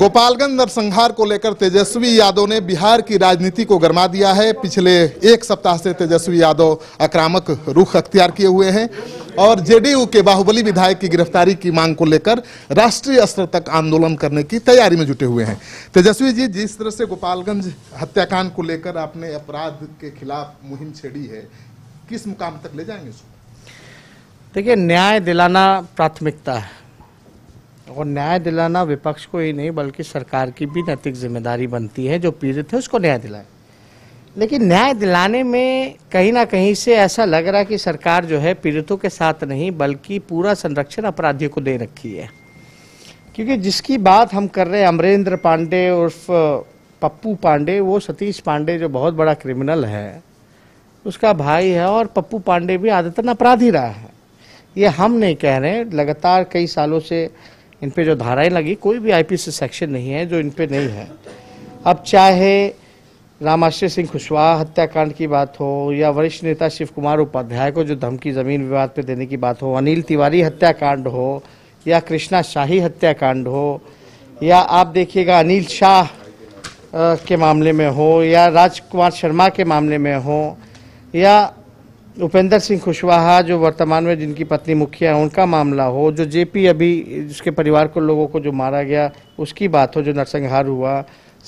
गोपालगंज नरसंहार को लेकर तेजस्वी यादव ने बिहार की राजनीति को गरमा दिया है पिछले एक सप्ताह से तेजस्वी यादव आक्रामक रुख अख्तियार किए हुए हैं और जेडीयू के बाहुबली विधायक की गिरफ्तारी की मांग को लेकर राष्ट्रीय स्तर तक आंदोलन करने की तैयारी में जुटे हुए हैं तेजस्वी जी जिस तरह से गोपालगंज हत्याकांड को लेकर आपने अपराध के खिलाफ मुहिम छेड़ी है किस मुकाम तक ले जाएंगे इसको देखिए न्याय दिलाना प्राथमिकता है और न्याय दिलाना विपक्ष को ही नहीं बल्कि सरकार की भी नैतिक जिम्मेदारी बनती है जो पीड़ित है उसको न्याय दिलाए लेकिन न्याय दिलाने में कहीं ना कहीं से ऐसा लग रहा है कि सरकार जो है पीड़ितों के साथ नहीं बल्कि पूरा संरक्षण अपराधियों को दे रखी है क्योंकि जिसकी बात हम कर रहे हैं अमरेंद्र पांडे उर्फ पप्पू पांडे वो सतीश पांडे जो बहुत बड़ा क्रिमिनल है उसका भाई है और पप्पू पांडे भी आदतन अपराधी रहा है ये हम नहीं कह रहे हैं लगातार कई सालों से इन पर जो धाराएं लगी कोई भी आईपीसी सेक्शन नहीं है जो इन पर नहीं है अब चाहे राम आश्रय सिंह कुशवाहा हत्याकांड की बात हो या वरिष्ठ नेता शिव कुमार उपाध्याय को जो धमकी जमीन विवाद पे देने की बात हो अनिल तिवारी हत्याकांड हो या कृष्णा शाही हत्याकांड हो या आप देखिएगा अनिल शाह के मामले में हो या राजकुमार शर्मा के मामले में हो या उपेंद्र सिंह कुशवाहा जो वर्तमान में जिनकी पत्नी मुखिया है उनका मामला हो जो जेपी अभी उसके परिवार को लोगों को जो मारा गया उसकी बात हो जो नरसंहार हुआ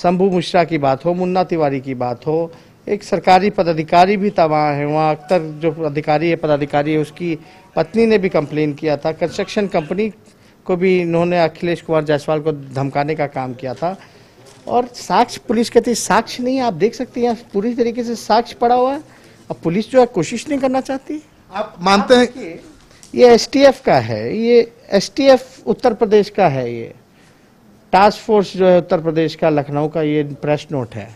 शंभू मिश्रा की बात हो मुन्ना तिवारी की बात हो एक सरकारी पदाधिकारी भी तबाह है वहाँ अख्तर जो अधिकारी है पदाधिकारी है उसकी पत्नी ने भी कंप्लेन किया था कंस्ट्रक्शन कंपनी को भी इन्होंने अखिलेश कुमार जायसवाल को धमकाने का काम किया था और साक्ष्य पुलिस कहती साक्ष्य नहीं आप देख सकते हैं पूरी तरीके से साक्ष्य पड़ा हुआ है अब पुलिस जो है कोशिश नहीं करना चाहती आप मानते हैं कि ये एसटीएफ का है ये एसटीएफ उत्तर प्रदेश का है ये टास्क फोर्स जो है उत्तर प्रदेश का लखनऊ का ये प्रेस नोट है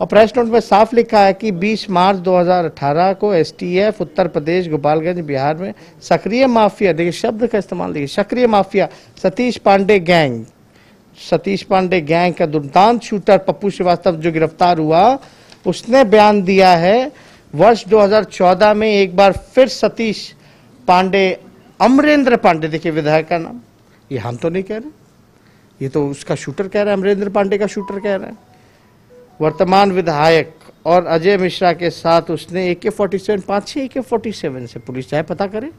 और प्रेस नोट में साफ लिखा है कि 20 मार्च 2018 को एसटीएफ उत्तर प्रदेश गोपालगंज बिहार में सक्रिय माफिया देखिए शब्द का इस्तेमाल देखिए सक्रिय mafia Satish Pandey gang Satish Pandey gang का दुर्दांत शूटर पप्पू श्रीवास्तव जो गिरफ्तार हुआ उसने बयान दिया है वर्ष 2014 में एक बार फिर सतीश पांडे अमरेंद्र पांडे देखिए विधायक का नाम ये हम तो नहीं कह रहे ये तो उसका शूटर कह रहा है अमरेंद्र पांडे का शूटर कह रहा है वर्तमान विधायक और अजय मिश्रा के साथ उसने ए के फोर्टी सेवन पाँच छः ए के फोर्टी सेवन से पुलिस चाहे पता करे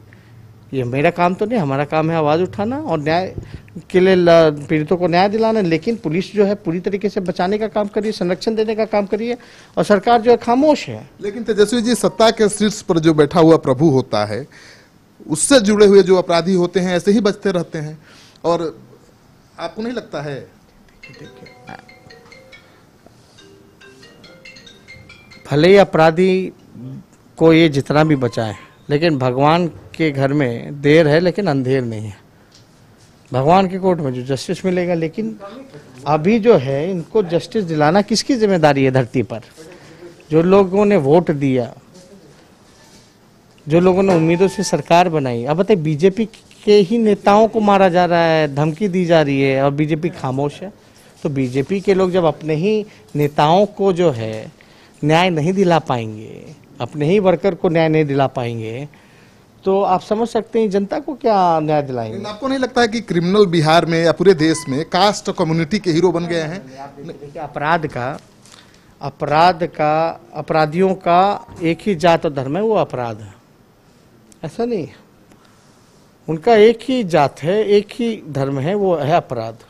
ये मेरा काम तो नहीं हमारा काम है आवाज़ उठाना और न्याय के लिए पीड़ितों को न्याय दिलाना लेकिन पुलिस जो है पूरी तरीके से बचाने का काम करिए संरक्षण देने का काम करिए और सरकार जो है खामोश है लेकिन तेजस्वी जी सत्ता के शीर्ष पर जो बैठा हुआ प्रभु होता है उससे जुड़े हुए जो अपराधी होते हैं ऐसे ही बचते रहते हैं और आपको नहीं लगता है भले ही अपराधी को ये जितना भी बचाए लेकिन भगवान के घर में देर है लेकिन अंधेर नहीं है भगवान के कोर्ट में जो जस्टिस मिलेगा लेकिन अभी जो है इनको जस्टिस दिलाना किसकी जिम्मेदारी है धरती पर जो लोगों ने वोट दिया जो लोगों ने उम्मीदों से सरकार बनाई अब बताए बीजेपी के ही नेताओं को मारा जा रहा है धमकी दी जा रही है और बीजेपी खामोश है तो बीजेपी के लोग जब अपने ही नेताओं को जो है न्याय नहीं दिला पाएंगे अपने ही वर्कर को न्याय नहीं दिला पाएंगे तो आप समझ सकते हैं जनता को क्या न्याय दिलाएंगे आपको नहीं लगता है कि क्रिमिनल बिहार में या पूरे देश में कास्ट कम्युनिटी के हीरो बन गए हैं अपराध का अपराध का अपराधियों का एक ही जात और धर्म है वो अपराध है ऐसा नहीं उनका एक ही जात है एक ही धर्म है वो है अपराध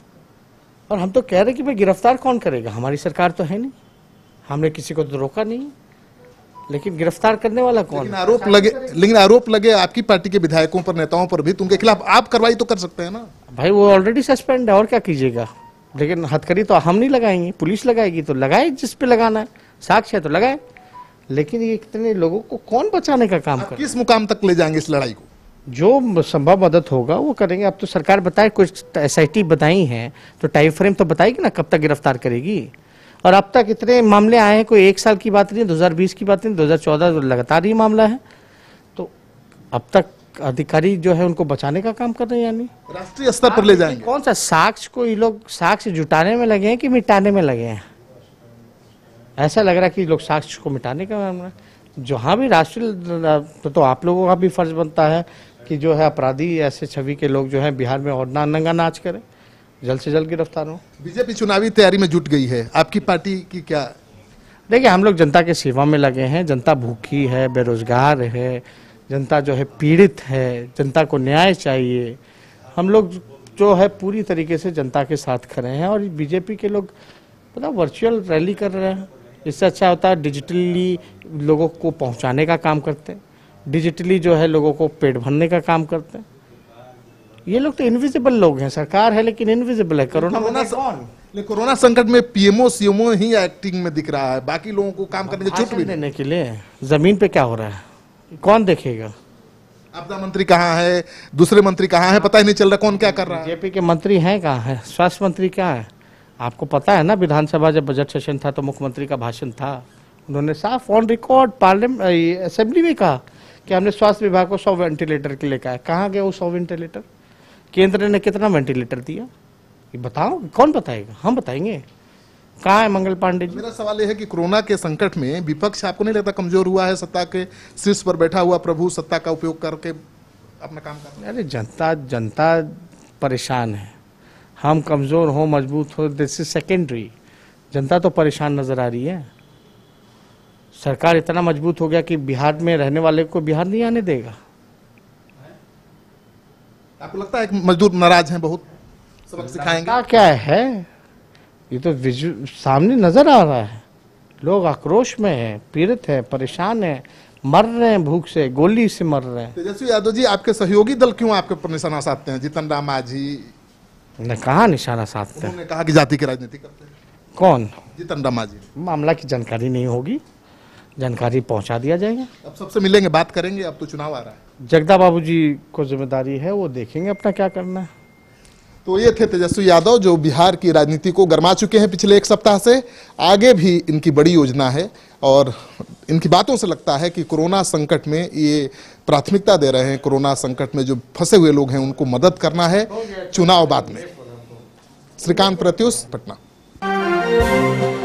और हम तो कह रहे कि भाई गिरफ्तार कौन करेगा हमारी सरकार तो है नहीं हमने किसी को तो रोका नहीं लेकिन गिरफ्तार करने वाला कौन लेकिन आरोप लगे लेकिन आरोप लगे आपकी पार्टी के विधायकों पर नेताओं पर भी उनके खिलाफ आप कार्रवाई तो कर सकते हैं ना भाई वो ऑलरेडी सस्पेंड है और क्या कीजिएगा लेकिन हथकरी तो हम नहीं लगाएंगे पुलिस लगाएगी तो लगाए जिस पे लगाना है साक्ष्य है तो लगाए लेकिन ये कितने लोगों को कौन बचाने का काम कर किस मुकाम तक ले जाएंगे इस लड़ाई को जो संभव मदद होगा वो करेंगे अब तो सरकार बताए कुछ एस आई बताई है तो टाइम फ्रेम तो बताएगी ना कब तक गिरफ्तार करेगी और अब तक इतने मामले आए हैं कोई एक साल की बात नहीं दो हज़ार बीस की बात नहीं दो हज़ार चौदह तो लगातार ही मामला है तो अब तक अधिकारी जो है उनको बचाने का काम कर रहे हैं यानी राष्ट्रीय स्तर पर ले जाएंगे कौन सा साक्ष को ये लोग साक्ष जुटाने में लगे हैं कि मिटाने में लगे हैं ऐसा लग रहा है कि लोग साक्ष को मिटाने का जहाँ भी राष्ट्रीय तो, तो आप लोगों का भी फर्ज बनता है कि जो है अपराधी ऐसे छवि के लोग जो है बिहार में और ना नंगा नाच करें जल्द से जल्द गिरफ्तार हो बीजेपी चुनावी तैयारी में जुट गई है आपकी पार्टी की क्या देखिए हम लोग जनता के सेवा में लगे हैं जनता भूखी है बेरोजगार है जनता जो है पीड़ित है जनता को न्याय चाहिए हम लोग जो है पूरी तरीके से जनता के साथ खड़े हैं और बीजेपी के लोग पता वर्चुअल रैली कर रहे हैं इससे अच्छा होता है डिजिटली लोगों को पहुंचाने का काम करते हैं डिजिटली जो है लोगों को पेट भरने का काम करते हैं ये लोग तो इनविजिबल लोग हैं सरकार है लेकिन इनविजिबल है कोरोना कोरोना कोरोना संकट में पीएमओ सीएमओ ही एक्टिंग में दिख रहा है बाकी लोगों को काम करने छूट भी देने के लिए जमीन पे क्या हो रहा है कौन देखेगा आपदा मंत्री कहाँ है दूसरे मंत्री कहाँ है पता ही नहीं चल रहा कौन क्या कर रहा है जेपी के मंत्री हैं कहाँ है स्वास्थ्य मंत्री क्या है आपको पता है ना विधानसभा जब बजट सेशन था तो मुख्यमंत्री का भाषण था उन्होंने साफ ऑन रिकॉर्ड पार्लियामेंट असेंबली में कहा कि हमने स्वास्थ्य विभाग को सौ वेंटिलेटर के लिए कहा कहाँ गया वो सौ वेंटिलेटर केंद्र ने कितना वेंटिलेटर दिया ये बताओ कौन बताएगा हम बताएंगे कहाँ है मंगल पांडे जी मेरा सवाल यह है कि कोरोना के संकट में विपक्ष आपको नहीं लगता कमजोर हुआ है सत्ता के शीर्ष पर बैठा हुआ प्रभु सत्ता का उपयोग करके अपना काम कर अरे जनता जनता परेशान है हम कमजोर हो मजबूत हो दिस इज सेकेंडरी जनता तो परेशान नजर आ रही है सरकार इतना मजबूत हो गया कि बिहार में रहने वाले को बिहार नहीं आने देगा आपको लगता है कि मजदूर नाराज हैं बहुत सबक सिखाएंगे क्या है ये तो सामने नजर आ रहा है लोग आक्रोश में हैं पीड़ित हैं परेशान हैं मर रहे हैं भूख से गोली से मर रहे हैं तेजस्वी यादव जी आपके सहयोगी दल क्यों आपके ऊपर निशाना साधते हैं जीतन राम माझी ने कहा निशाना साधते हैं कहा कि जाति की राजनीति करते हैं कौन जीतन राम माझी मामला की जानकारी नहीं होगी जानकारी पहुंचा दिया जाएगा अब सबसे मिलेंगे बात करेंगे अब तो चुनाव आ रहा है जगदा बाबू जी को जिम्मेदारी है वो देखेंगे अपना क्या करना है तो ये थे तेजस्वी यादव जो बिहार की राजनीति को गरमा चुके हैं पिछले एक सप्ताह से आगे भी इनकी बड़ी योजना है और इनकी बातों से लगता है कि कोरोना संकट में ये प्राथमिकता दे रहे हैं कोरोना संकट में जो फंसे हुए लोग हैं उनको मदद करना है चुनाव बाद में श्रीकांत प्रत्युष पटना